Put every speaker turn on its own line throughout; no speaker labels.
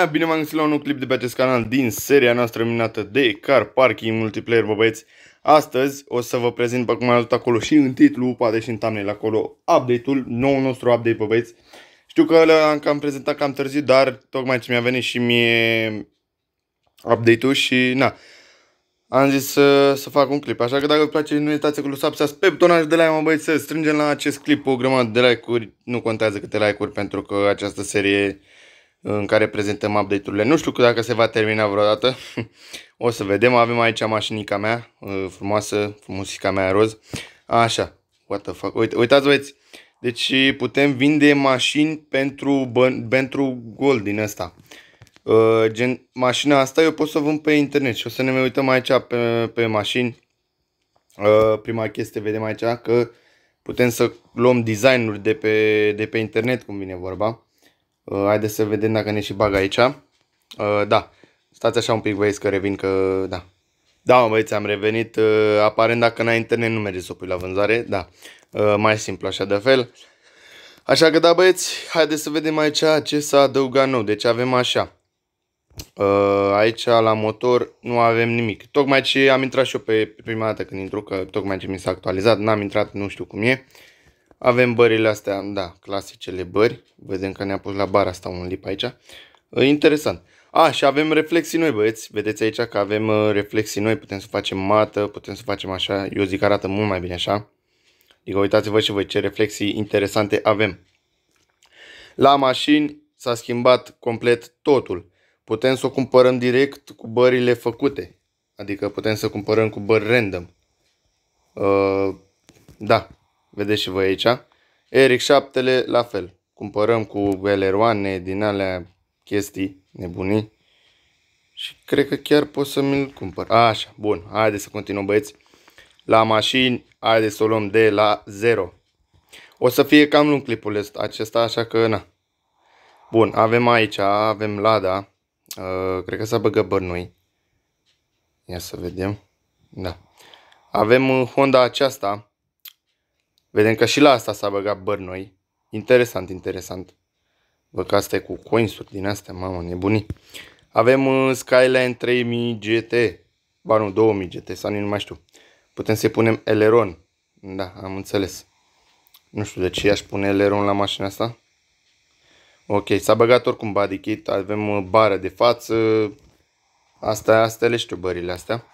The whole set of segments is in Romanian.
Da, bine v am găsit la un nou clip de pe acest canal din seria noastră minată de Car Parking Multiplayer, bă băieți. Astăzi o să vă prezint, pe cum am arătat acolo și în titlu, poate și în thumbnail acolo, update-ul, nou nostru update, bă băieți. Știu că l-am cam prezentat cam târziu, dar tocmai ce mi-a venit și mie update-ul și na. Am zis să, să fac un clip, așa că dacă vă place nu uitați acolo să pe butonaj de like, mă băieți, să strângem la acest clip o grămadă de like-uri, nu contează câte like-uri pentru că această serie în care prezentăm update-urile. Nu știu dacă se va termina vreodată. O să vedem. Avem aici mașinica mea, frumoasă, frumusica mea roz. Așa, what the fuck. Uite, uitați, băieți. Deci putem vinde mașini pentru, pentru gold din asta. Gen, mașina asta eu pot să o vând pe internet și o să ne mai uităm aici pe, pe mașini. Prima chestie vedem aici că putem să luăm designuri de pe, de pe internet, cum vine vorba. Uh, haideți să vedem dacă ne și bag aici. Uh, da, stați așa un pic, băieți, că revin, că da. Da, mă, băieți, am revenit. Uh, aparent, dacă n-ai internet, nu merge să o pui la vânzare. Da, mai simplu așa de fel. Așa că, da, băieți, haideți să vedem aici ce s-a adăugat nou. Deci avem așa. Aici, la motor, nu avem nimic. Tocmai ce am intrat și eu pe prima dată când intru, că tocmai ce mi s-a actualizat, n-am intrat, nu știu cum e. Uh, avem bările astea, da, clasicele bări. Vedem că ne-a pus la bar asta un lip aici. Interesant. A, și avem reflexii noi, băieți. Vedeți aici că avem uh, reflexii noi. Putem să facem mată, putem să facem așa. Eu zic că arată mult mai bine așa. Adică uitați-vă și voi ce reflexii interesante avem. La mașini s-a schimbat complet totul. Putem să o cumpărăm direct cu bările făcute. Adică putem să cumpărăm cu bări random. Uh, da, Vedeți și voi aici. Eric 7 la fel. Cumpărăm cu eleroane din alea chestii nebunii. Și cred că chiar pot să mi-l cumpăr. Așa, bun. Haideți să continuăm, băieți. La mașini, haideți să o luăm de la 0. O să fie cam lung clipul acesta, așa că na. Bun, avem aici, avem Lada. Uh, cred că s-a băgat bărnui. Ia să vedem. Da. Avem uh, Honda aceasta. Vedem că și la asta s-a băgat bărnoi. Interesant, interesant. Bă, că asta e cu coinsuri din astea, mamă, nebunii. Avem uh, Skyline 3000 GT. Ba nu, 2000 GT, sau nu mai știu. Putem să-i punem Eleron. Da, am înțeles. Nu știu de ce aș pune Eleron la mașina asta. Ok, s-a băgat oricum body kit. Avem uh, bară de față. Asta, astea le știu bările astea.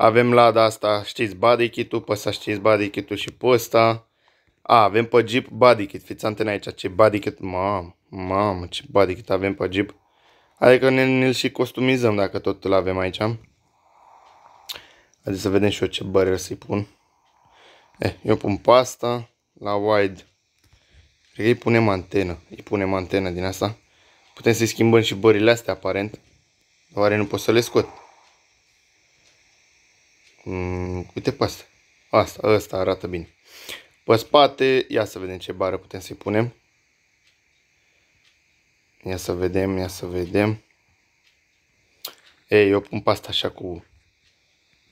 Avem lada asta, știți, body kit-ul, pe ăsta știți body kit-ul și pe ăsta. A, avem pe Jeep body kit, fiți antena aici, ce body kit, mamă, mamă, ce body kit avem pe Jeep. Adică ne, îl și costumizăm dacă tot îl avem aici. Haideți să vedem și eu ce barrier să-i pun. Eh, eu pun pasta la wide. Cred că îi punem antenă. Îi punem antenă din asta. Putem să-i schimbăm și bările astea aparent. Doar nu pot să le scot. Mm, uite pe asta. Asta, asta arată bine. Pe spate, ia să vedem ce bară putem să-i punem. Ia să vedem, ia să vedem. Ei, eu pun pasta așa cu...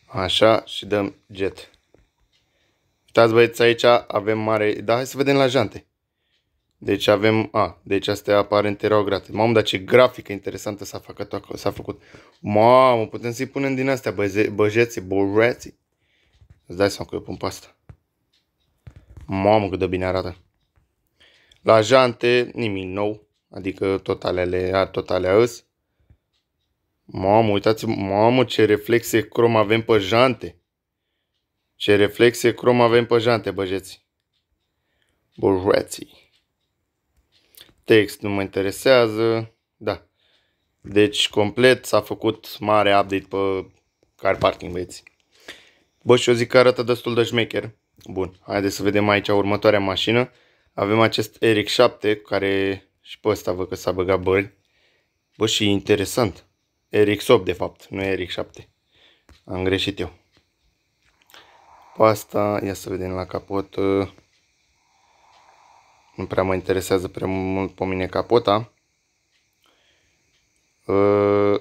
Așa și dăm jet. Uitați băieți, aici avem mare... Da, hai să vedem la jante. Deci avem A. Deci astea aparent erau grate. Mamă, dar ce grafică interesantă s-a făcut. S-a făcut. Mamă, putem să-i punem din astea băjeții, băjețe, Îți dai seama că eu pun pe asta. Mamă, cât de bine arată. La jante, nimic nou. Adică tot alea, tot alea îs. Mamă, uitați, mamă, ce reflexe crom avem pe jante. Ce reflexe crom avem pe jante, băjeți. Băjeții text nu mă interesează, da. Deci complet s-a făcut mare update pe car parking, băieți. Bă, și eu zic că arată destul de șmecher. Bun, haideți să vedem aici următoarea mașină. Avem acest Eric 7, care și pe ăsta văd că s-a băgat bări. Bă, și interesant. Eric 8, de fapt, nu Eric 7. Am greșit eu. Pe asta, ia să vedem la capot. Uh nu prea mă interesează prea mult pe mine capota. Ă,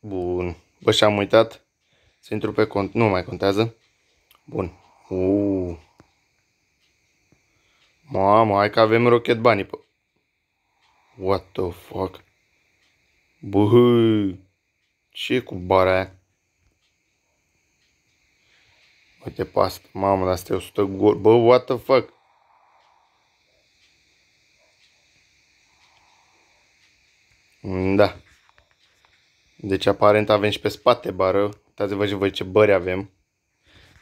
bun. Bă, și-am uitat să intru pe cont. Nu mai contează. Bun. Uuu. Mamă, hai că avem rocket banii. Pe... What the fuck? Bă, ce cu bara aia? Uite pe asta. Mamă, dar asta e 100 gol. Bă, what the fuck? Mm, da. Deci aparent avem și pe spate bară. Uitați-vă și voi ce bări avem.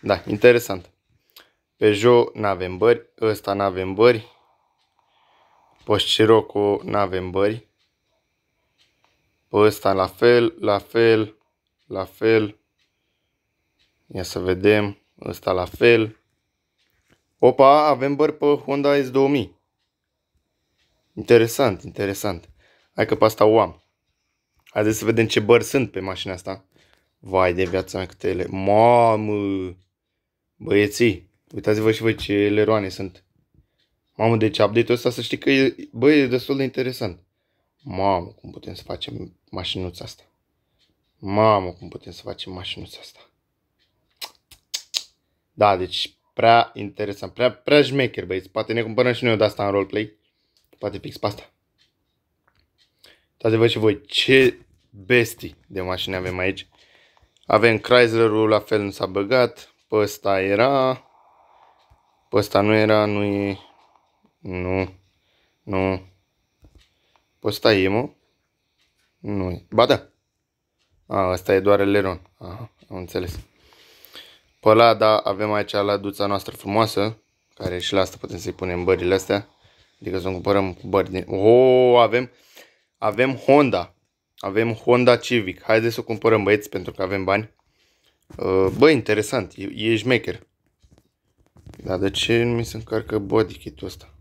Da, interesant. Peugeot n-avem bări, ăsta n-avem bări. Poșcirocu n-avem bări. Pe ăsta la fel, la fel, la fel. Ia să vedem. Ăsta la fel. Opa, avem bări pe Honda S2000. Interesant, interesant. Hai că pe asta o am. Haideți să vedem ce bări sunt pe mașina asta. Vai de viața mea câte ele. Mamă! Băieții, uitați-vă și voi ce eleroane sunt. Mamă, deci update-ul ăsta să știi că e, bă, e destul de interesant. Mamă, cum putem să facem mașinuța asta. Mamă, cum putem să facem mașinuța asta. Da, deci prea interesant, prea, prea șmecher, băieți. Poate ne cumpărăm și noi de asta în roleplay. Poate fix pe asta. Uitați-vă și voi ce bestii de mașini avem aici. Avem Chryslerul, la fel nu s-a băgat. Pe ăsta era. Pe ăsta nu era, nu e... Nu. Nu. Pe ăsta e, mă? Nu e. Ba da. A, ăsta e doar Leron. Aha, am înțeles. Pe ăla, da, avem aici la duța noastră frumoasă. Care și la asta putem să-i punem bările astea. Adică să o cumpărăm cu bări din... O, oh, avem... Avem Honda. Avem Honda Civic. Haideți să o cumpărăm, băieți, pentru că avem bani. Uh, bă, interesant. E, e șmecher. Dar de ce nu mi se încarcă body kit-ul ăsta?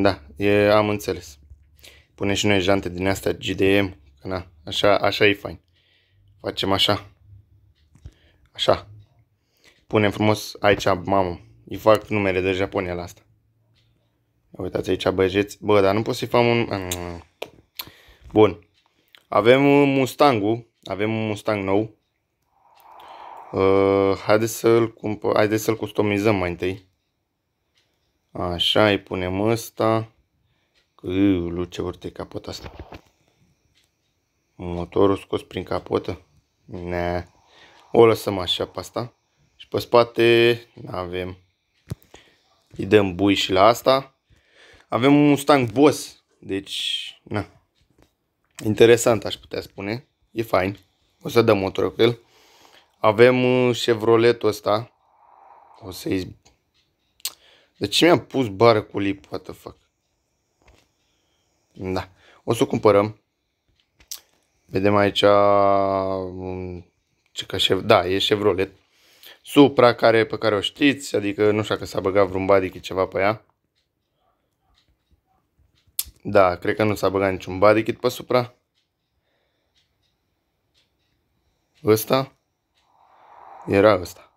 Da, e, am înțeles. Pune și noi jante din astea GDM. Că na, așa, așa e fain. Facem așa. Așa. Punem frumos aici, mamă. Îi fac numele de Japonia la asta. Uitați aici băieți. Bă, dar nu pot să-i fac un... Mm. Bun. Avem Mustang-ul. Avem un Mustang nou. Uh, haideți să-l cumpă... Haideți să customizăm mai întâi. Așa, îi punem ăsta. Uuu, ce urte capot asta. Motorul scos prin capotă. Ne. O lăsăm așa pe asta. Și pe spate nu avem. Îi dăm bui și la asta. Avem un Mustang Boss, deci, na, interesant aș putea spune, e fain, o să dăm motorul cu el. Avem uh, Chevrolet ăsta, o să-i... De ce mi-am pus bară cu lip, what the fuck? Da, o să o cumpărăm. Vedem aici um, ce ca șev... da, e Chevrolet. Supra care, pe care o știți, adică nu știu că s-a băgat vreun ceva pe ea. Da, cred că nu s-a băgat niciun body kit pe supra. Ăsta? Era ăsta.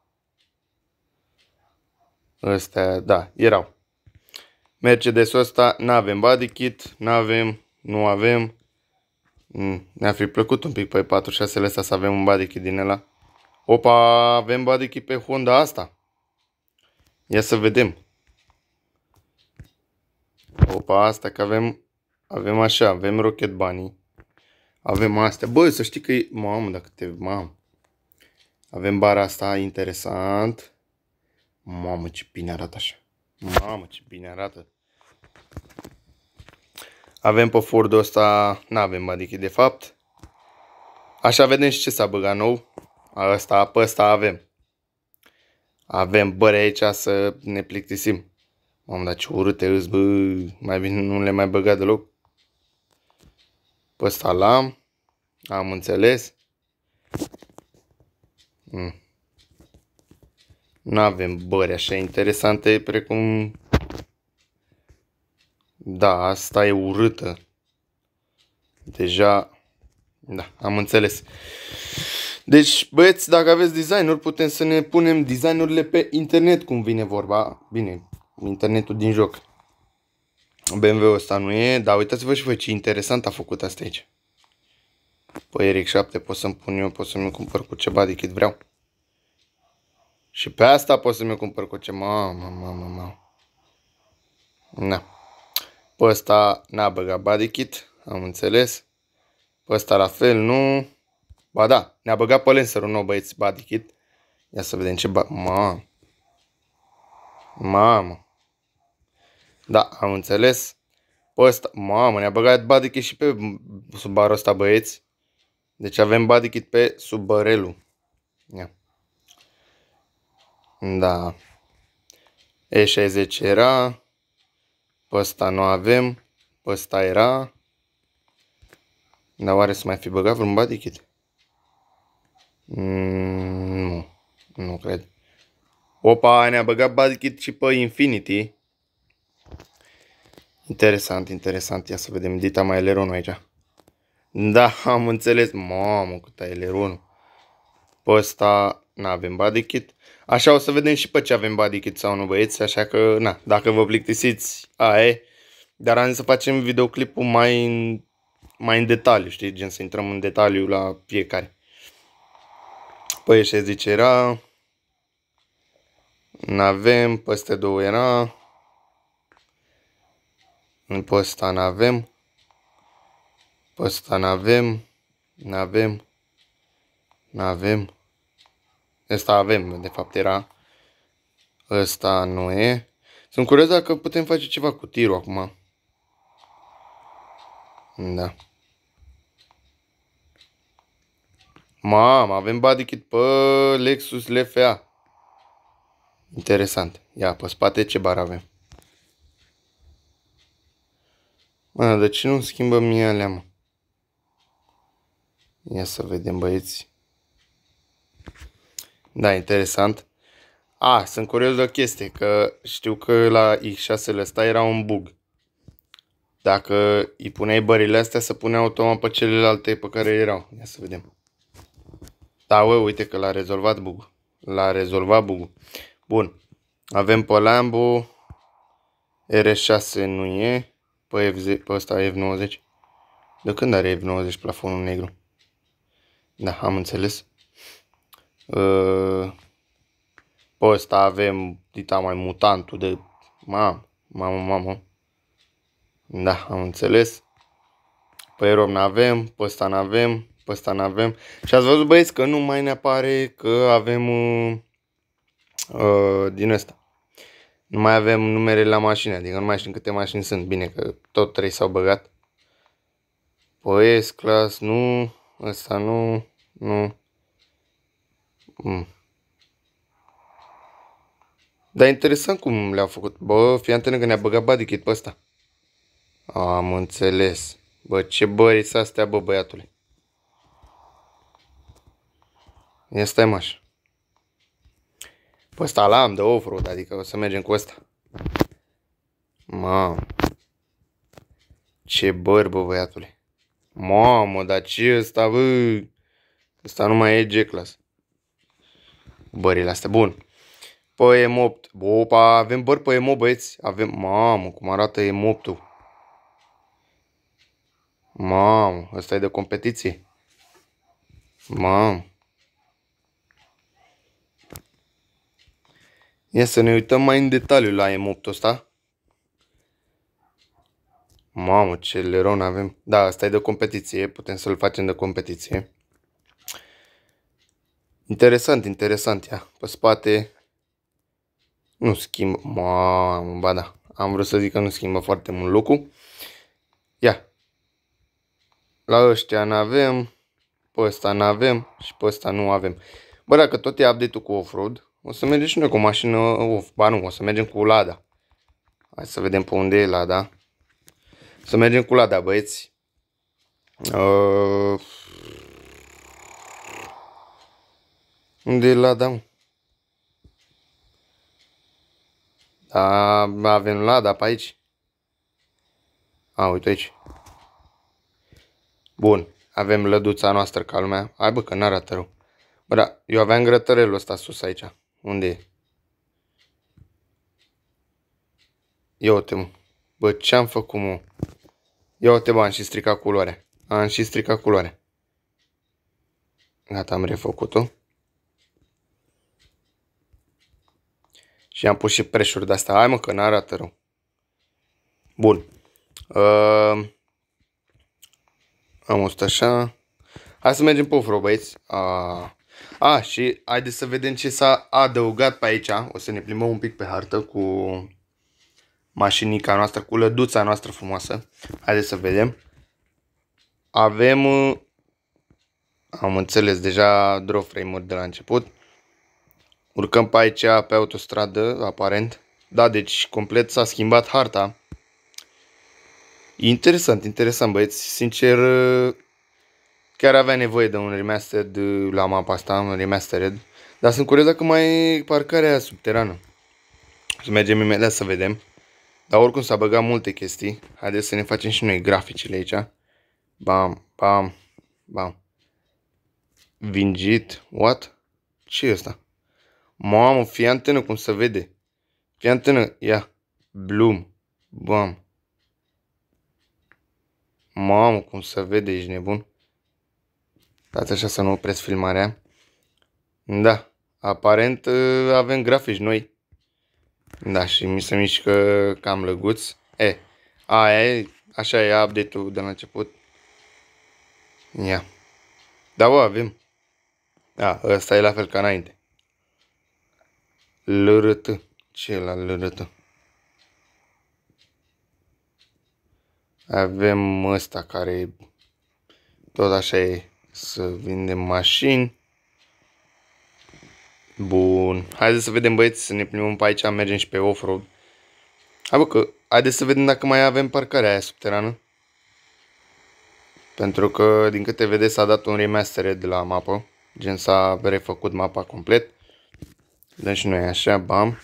Ăsta, da, erau. Mercedes-ul ăsta, n-avem body kit, n-avem, nu avem. Mm, ne-ar fi plăcut un pic pe 46-le ăsta să avem un body kit din ăla. Opa, avem body kit pe Honda asta. Ia să vedem. Opa, asta că avem, avem așa, avem rocket bunny. Avem astea. Bă, să știi că e... Mamă, dacă te... Mamă. Avem bara asta, interesant. Mamă, ce bine arată așa. Mamă, ce bine arată. Avem pe Fordul ăsta, n-avem adică de fapt. Așa vedem și ce s-a băgat nou. Asta, pe ăsta avem. Avem băre aici să ne plictisim. Mamă, dar ce urâte râs, bă. Mai bine nu le mai băga deloc. Pe ăsta l-am. Am înțeles. Mm. Nu avem bări așa interesante precum... Da, asta e urâtă. Deja... Da, am înțeles. Deci, băieți, dacă aveți designuri, putem să ne punem designurile pe internet, cum vine vorba. Bine, internetul din joc. BMW-ul ăsta nu e, dar uitați-vă și voi ce interesant a făcut asta aici. Păi RX7 pot să-mi pun eu, pot să-mi cumpăr cu ceva de cât vreau. Și pe asta pot să-mi cumpăr cu ce, mamă, mamă, mamă. Na. Pe ăsta n-a băgat body kit, am înțeles. Pe ăsta la fel, nu. Ba da, ne-a băgat pe lenserul nou, băieți, body kit. Ia să vedem ce ba... Mamă. Mamă. Da, am înțeles. Pe ăsta, mamă, ne-a băgat body kit și pe sub barul ăsta, băieți. Deci avem body kit pe sub Ia. Da. E60 era. Pe ăsta nu avem. Pe ăsta era. Dar oare să mai fi băgat vreun body kit? Mm, nu, nu cred. Opa, ne-a băgat body kit și pe Infinity. Interesant, interesant. Ia să vedem. Dita mai eleronul aici. Da, am înțeles. Mamă, cât ai eleronul. Pe ăsta n-avem body kit. Așa o să vedem și pe ce avem body kit sau nu, băieți. Așa că, na, dacă vă plictisiți, a, e. Dar am zis să facem videoclipul mai în, mai în detaliu, știi? Gen să intrăm în detaliu la fiecare. Păi zice, era... N-avem, peste două era... Pe ăsta n-avem. Pe ăsta n-avem. N-avem. N-avem. Ăsta avem, de fapt era. Ăsta nu e. Sunt curios dacă putem face ceva cu tirul acum. Da. Mamă, avem body kit pe Lexus LFA. Interesant. Ia, pe spate ce bar avem? Mă, de ce nu schimbă mie alea, mă? Ia să vedem, băieți. Da, interesant. A, sunt curios de o chestie, că știu că la X6-ul ăsta era un bug. Dacă îi puneai bările astea, să pune automat pe celelalte pe care erau. Ia să vedem. Da, ue, uite că l-a rezolvat bug L-a rezolvat bug -ul. Bun. Avem pe Lambo. R6 nu e pe, f pe ăsta F90. De când are F90 plafonul negru? Da, am înțeles. Uh, pe ăsta avem dita mai mutantul de... Mamă, mamă, mamă. Da, am înțeles. Pe rom n-avem, pe ăsta n-avem, pe ăsta n-avem. Și ați văzut, băieți, că nu mai ne apare că avem uh, uh, din ăsta. Nu mai avem numere la mașini, adică nu mai știm câte mașini sunt. Bine că tot trei s-au băgat. Poes, clas, nu. Ăsta nu. Nu. Mm. Dar interesant cum le-au făcut. Bă, fii atent că ne-a băgat body kit pe ăsta. Am înțeles. Bă, ce bări s astea, bă, băiatule. Ia stai, maș. Pe ăsta l-am de off adică o să mergem cu ăsta. Mamă. Ce bărbă, băiatule. Mamă, dar ce ăsta, bă? Ăsta nu mai e G-class. Bările astea, bun. Pe M8. Opa, avem băr pe M8, băieți. Avem, mamă, cum arată M8-ul. Mamă, ăsta e de competiție. Mamă. Ia să ne uităm mai în detaliu la M8 ăsta. Mamă, ce leron avem. Da, asta e de competiție. Putem să-l facem de competiție. Interesant, interesant ea. Pe spate nu schimbă... Mamă, ba da. Am vrut să zic că nu schimbă foarte mult locul. Ia. La ăștia n-avem. Pe ăsta n-avem. Și pe ăsta nu avem. Bă, dacă tot e update-ul cu off-road, o să mergem și noi cu mașină off. Ba nu, o să mergem cu Lada. Hai să vedem pe unde e Lada. Să mergem cu Lada, băieți. Uh... Unde e Lada, Da, avem Lada pe aici. A, uite aici. Bun, avem lăduța noastră ca lumea. Hai bă, că n-arată rău. Bă, da, eu aveam grătărelul ăsta sus aici. Unde e? Ia uite, mă. Bă, ce-am făcut, mă? Ia uite, bă, am și stricat culoarea. Am și stricat culoarea. Gata, am refăcut-o. Și am pus și preșuri de asta. Hai mă că n-arată rău. Bun. Uh, am asta așa. Hai să mergem pe ufro, băieți. Uh. A, și haideți să vedem ce s-a adăugat pe aici. O să ne plimbăm un pic pe hartă cu mașinica noastră, cu lăduța noastră frumoasă. Haideți să vedem. Avem, uh, am înțeles deja draw frame-uri de la început. Urcăm pe aici, pe autostradă, aparent. Da, deci complet s-a schimbat harta. Interesant, interesant băieți. Sincer, Chiar avea nevoie de un remastered la mapa asta, un remastered. Dar sunt curios dacă mai e parcarea subterană. Să mergem imediat să vedem. Dar oricum s-a băgat multe chestii. Haideți să ne facem și noi graficile aici. Bam, bam, bam. Vingit. What? ce e asta? Mamă, fie antenă cum se vede. Fie antenă. Ia. Bloom. Bam. Mamă, cum se vede, ești nebun. Stați așa să nu opresc filmarea. Da, aparent ă, avem grafici noi. Da, și mi se mișcă cam lăguț. E, aia e, așa e update-ul de la început. Ia. Da, o avem. Da, ăsta e la fel ca înainte. LRT. Ce e la LRT? Avem ăsta care tot așa e să vindem mașini. Bun. Haideți să vedem, băieți, să ne plimbăm pe aici, mergem și pe off-road. Hai bă, că, haideți să vedem dacă mai avem parcarea aia subterană. Pentru că, din câte vedeți, s-a dat un remaster de la mapă. Gen, s-a refăcut mapa complet. Dăm și noi așa, bam.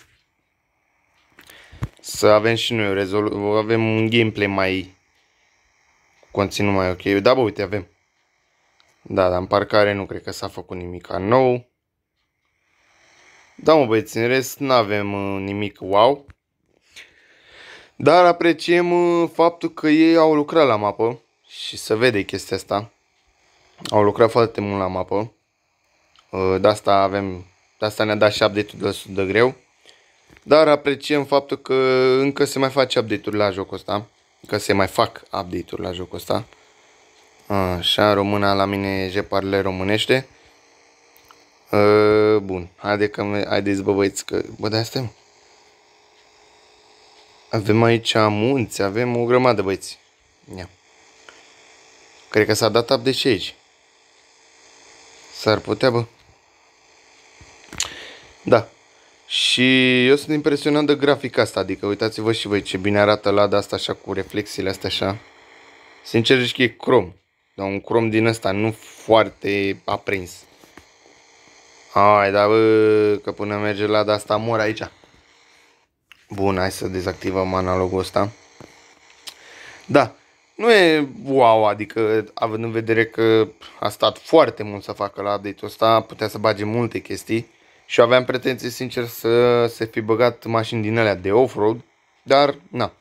Să avem și noi, rezolv avem un gameplay mai... Conținut mai ok. Da, bă, uite, avem. Da, dar în parcare nu cred că s-a făcut nimic nou. Da, mă băieți, în rest nu avem uh, nimic wow. Dar apreciem uh, faptul că ei au lucrat la mapă și se vede chestia asta. Au lucrat foarte mult la mapă. Uh, de asta avem, de asta ne-a dat și update-ul de, de greu. Dar apreciem faptul că încă se mai face update-uri la jocul ăsta. Că se mai fac update-uri la jocul ăsta. Așa, româna la mine e jeparle românește. A, ă, bun, haide că haideți bă băieți că... Bă, de asta Avem aici munți, avem o grămadă băieți. Ia. Cred că s-a dat de și aici. S-ar putea, bă. Da. Și eu sunt impresionat de grafica asta, adică uitați-vă și voi ce bine arată lada asta așa cu reflexiile astea așa. Sincer, zici că e crom. Dar un crom din ăsta, nu foarte aprins. Hai, da, bă, că până merge la de asta mor aici. Bun, hai să dezactivăm analogul ăsta. Da, nu e wow, adică având în vedere că a stat foarte mult să facă la update-ul ăsta, putea să bage multe chestii și aveam pretenții sincer să se fi băgat mașini din alea de off-road, dar na,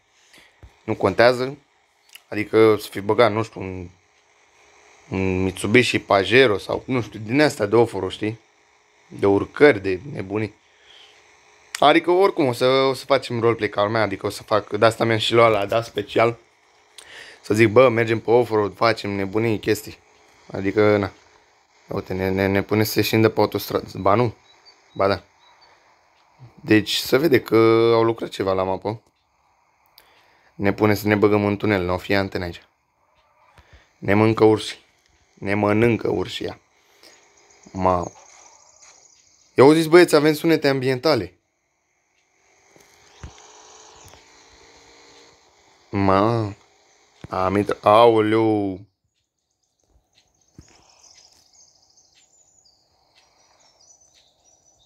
nu contează, adică să fi băgat, nu știu, un un Mitsubishi Pajero sau nu știu, din asta de off știi? De urcări, de nebuni. Adică oricum o să, o să facem roleplay ca mea, adică o să fac, de asta mi-am și luat la da special. Să zic, bă, mergem pe off-road, facem nebunii, chestii. Adică, na. Uite, ne, ne, ne pune să ieșim de pe autostradă. Ba nu. Ba da. Deci să vede că au lucrat ceva la mapă. Ne pune să ne băgăm în tunel, nu o fi antene aici. Ne mâncă ursii. Ne mănâncă urșia. Mamă. Eu zis, băieți, avem sunete ambientale. Ma, am intrat, aoleu.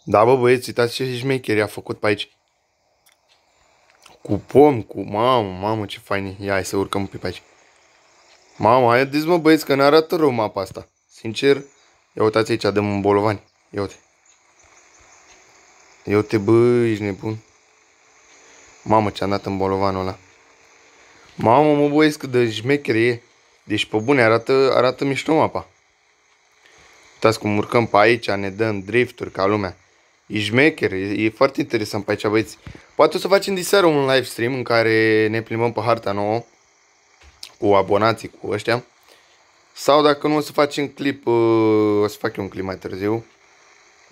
Da, bă, băieți, uitați ce șmecheri a făcut pe aici. Cu pom, cu mamă, mamă, ce fain e. Ia, hai să urcăm pe aici. Mamă, aia diz mă băieți că ne arată rău mapa asta. Sincer, ia uitați aici, dăm un bolovani. Ia uite. Ia uite, bă, ești nebun. Mamă, ce-am dat în bolovanul ăla. Mamă, mă băieți cât de șmecher e. Deci, pe bune, arată, arată mișto mapa. Uitați cum urcăm pe aici, ne dăm drifturi ca lumea. E șmecher, e, e foarte interesant pe aici, băieți. Poate o să facem diseară un live stream în care ne plimbăm pe harta nouă cu abonații, cu ăștia. Sau dacă nu, o să facem clip, uh, o să fac eu un clip mai târziu.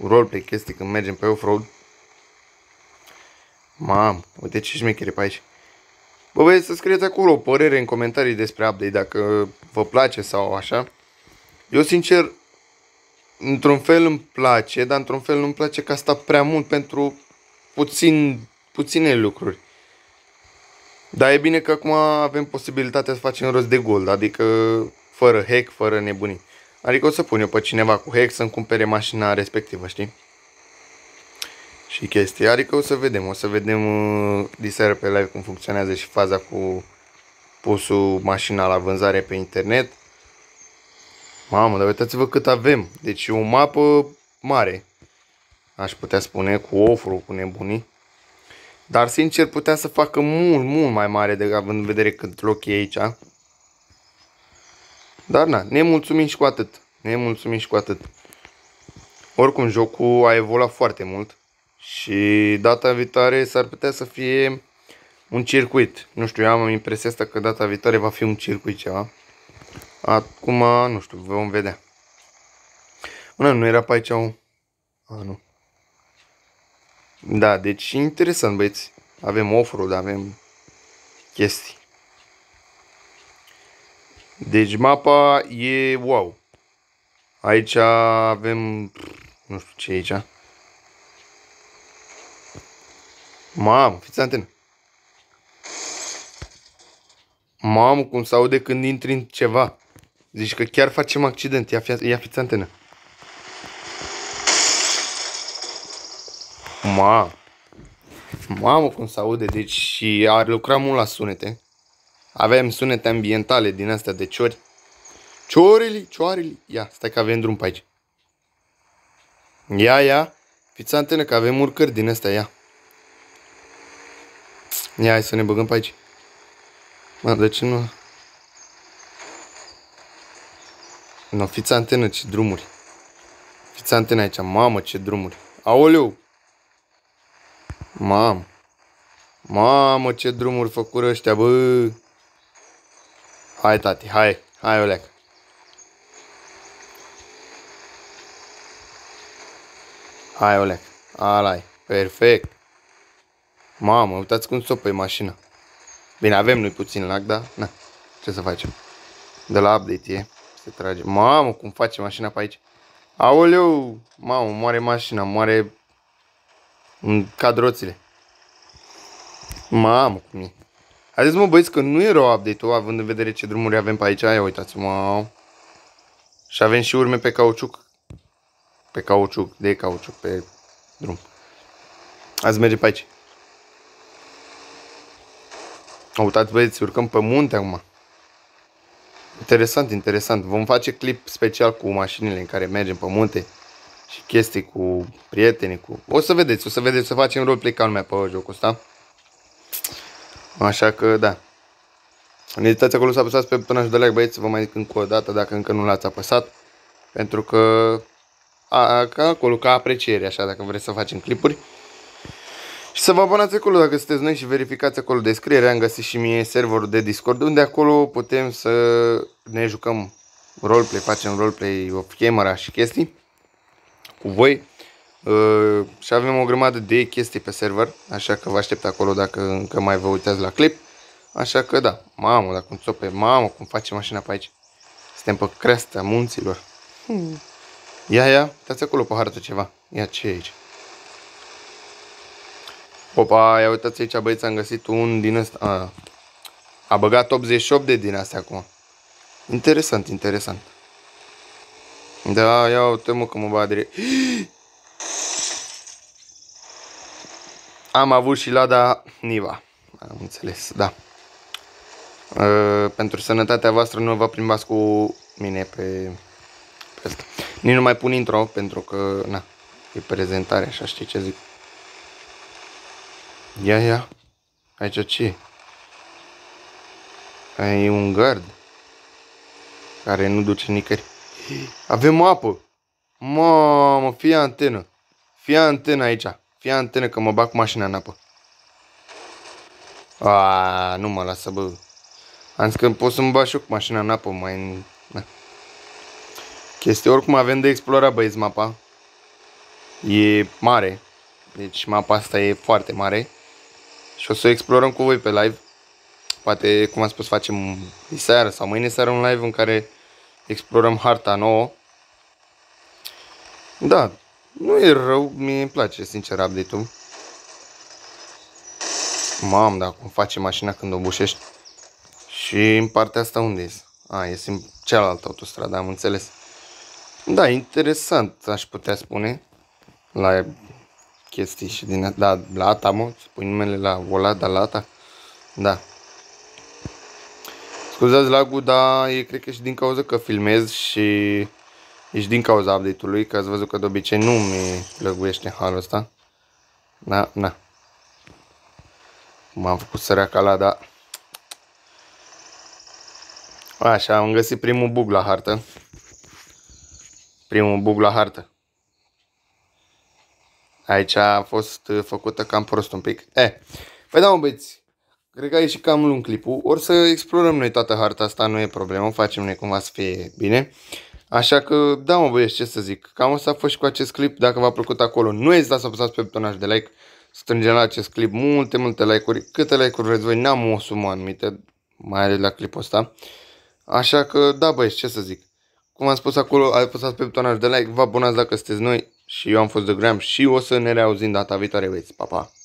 Roleplay, chestii, când mergem pe off-road. Mam, uite ce șmechere pe aici. Bă, băieți, să scrieți acolo o părere în comentarii despre update, dacă vă place sau așa. Eu, sincer, într-un fel îmi place, dar într-un fel nu-mi place că asta prea mult pentru puțin, puține lucruri. Dar e bine că acum avem posibilitatea să facem rost de gold, adică fără hack, fără nebunii. Adică o să pun eu pe cineva cu hack să-mi cumpere mașina respectivă, știi? Și chestia, Adică o să vedem, o să vedem uh, diseară pe live cum funcționează și faza cu pusul mașina la vânzare pe internet. Mamă, dar uitați-vă cât avem. Deci e o mapă mare, aș putea spune, cu ofru, cu nebunii. Dar sincer putea să facă mult, mult mai mare de având în vedere cât loc e aici. Dar na, ne mulțumim și cu atât. Ne mulțumim și cu atât. Oricum, jocul a evoluat foarte mult și data viitoare s-ar putea să fie un circuit. Nu știu, eu am impresia asta că data viitoare va fi un circuit ceva. Acum, nu știu, vom vedea. Nu, nu era pe aici un... A, nu. Da, deci interesant, băieți. Avem off-road, avem chestii. Deci mapa e wow. Aici avem... Nu știu ce e aici. Mamă, fiți antenă. Mamă, cum s aude când intri în ceva. Zici că chiar facem accident. Ia, ia fiți antenă. Ma. Mamă cum se aude, deci și ar lucra mult la sunete. Avem sunete ambientale din astea de ciori. Ciorili, ciorili. Ia, stai că avem drum pe aici. Ia, ia. Fiți antenă că avem urcări din astea, ia. Ia, hai să ne băgăm pe aici. Mă, de ce nu... Nu, fiți antenă, ce drumuri. Fiți antenă aici. Mamă, ce drumuri. Aoleu! Mamă, Mamă, ce drumuri făcură ăștia, bă! Hai, tati, hai, hai, Oleg! Hai, oleac. Alai, perfect. Mamă, uitați cum s-o pe mașina. Bine, avem noi puțin lag, da? Na, ce să facem? De la update e. Se trage. Mamă, cum face mașina pe aici. Aoleu! Mamă, moare mașina, moare cadroțile. Mamă, cum e. Haideți mă băieți că nu e rău update-ul, având în vedere ce drumuri avem pe aici. Ia uitați-mă. Și avem și urme pe cauciuc. Pe cauciuc, de cauciuc, pe drum. Azi merge pe aici. Uitați băieți, urcăm pe munte acum. Interesant, interesant. Vom face clip special cu mașinile în care mergem pe munte și chestii cu prietenii, cu... O să vedeți, o să vedeți, o să facem roleplay ca lumea pe jocul ăsta. Așa că, da. ne ezitați acolo să apăsați pe butonul de like, băieți, să vă mai zic încă o dată dacă încă nu l-ați apăsat. Pentru că, a, ca acolo, ca apreciere, așa, dacă vreți să facem clipuri. Și să vă abonați acolo dacă sunteți noi și verificați acolo descrierea. Am găsit și mie serverul de Discord, unde acolo putem să ne jucăm roleplay, facem roleplay off camera și chestii cu voi uh, și avem o grămadă de chestii pe server, așa că vă aștept acolo dacă încă mai vă uitați la clip. Așa că da, mamă, dacă cum pe mamă, cum face mașina pe aici. Suntem pe creasta munților. Hmm. Ia, ia, uitați acolo pe hartă ceva. Ia ce e aici. Opa, ia uitați aici, băieți, am găsit un din ăsta. A, a băgat 88 de din astea acum. Interesant, interesant. Da, ia uite mă că mă va direct. Am avut și Lada Niva. Am înțeles, da. Ă, pentru sănătatea voastră nu vă plimbați cu mine pe, pe asta. Nici nu mai pun intro pentru că, na, e prezentare, așa știi ce zic. Ia, ia. Aici ce e? E un gard care nu duce nicăieri. Avem apă. Mamă, fie antenă. Fie antenă aici. Fie antenă că mă bag mașina în apă. A, nu mă lasă, bă. Am zis că pot să-mi cu mașina în apă, mai... Da. Chestia oricum avem de explorat, băieți, mapa. E mare. Deci mapa asta e foarte mare. Și o să o explorăm cu voi pe live. Poate, cum am spus, facem seară sau mâine seară un live în care explorăm harta nouă. Da, nu e rău, mie îmi place sincer update-ul. Mam, dar cum face mașina când o bușești. Și în partea asta unde e? A, e în cealaltă autostradă, am înțeles. Da, interesant, aș putea spune. La chestii și din... Da, da, la ATA, mă, se numele la Volada, la ATA. Da. Scuzați lagul, dar e cred că și din cauza că filmez și e și din cauza update-ului, că ați văzut că de obicei nu mi lăguiește halul ăsta. Na, na. M-am făcut săraca la, da. Așa, am găsit primul bug la hartă. Primul bug la hartă. Aici a fost făcută cam prost un pic. E, eh. păi da, băieți, Cred că a ieșit cam lung clipul. Ori să explorăm noi toată harta asta, nu e problemă, facem noi cumva să fie bine. Așa că, da mă băieți, ce să zic, cam asta a fost și cu acest clip, dacă v-a plăcut acolo, nu ezita să apăsați pe butonaj de like, strângem la acest clip multe, multe like-uri, câte like-uri vreți voi, n-am o sumă anumită, mai ales la clipul ăsta. Așa că, da băieți, ce să zic, cum am spus acolo, apăsați pe butonaj de like, vă abonați dacă sunteți noi și eu am fost de Gram și o să ne reauzim data viitoare, băieți, pa, pa!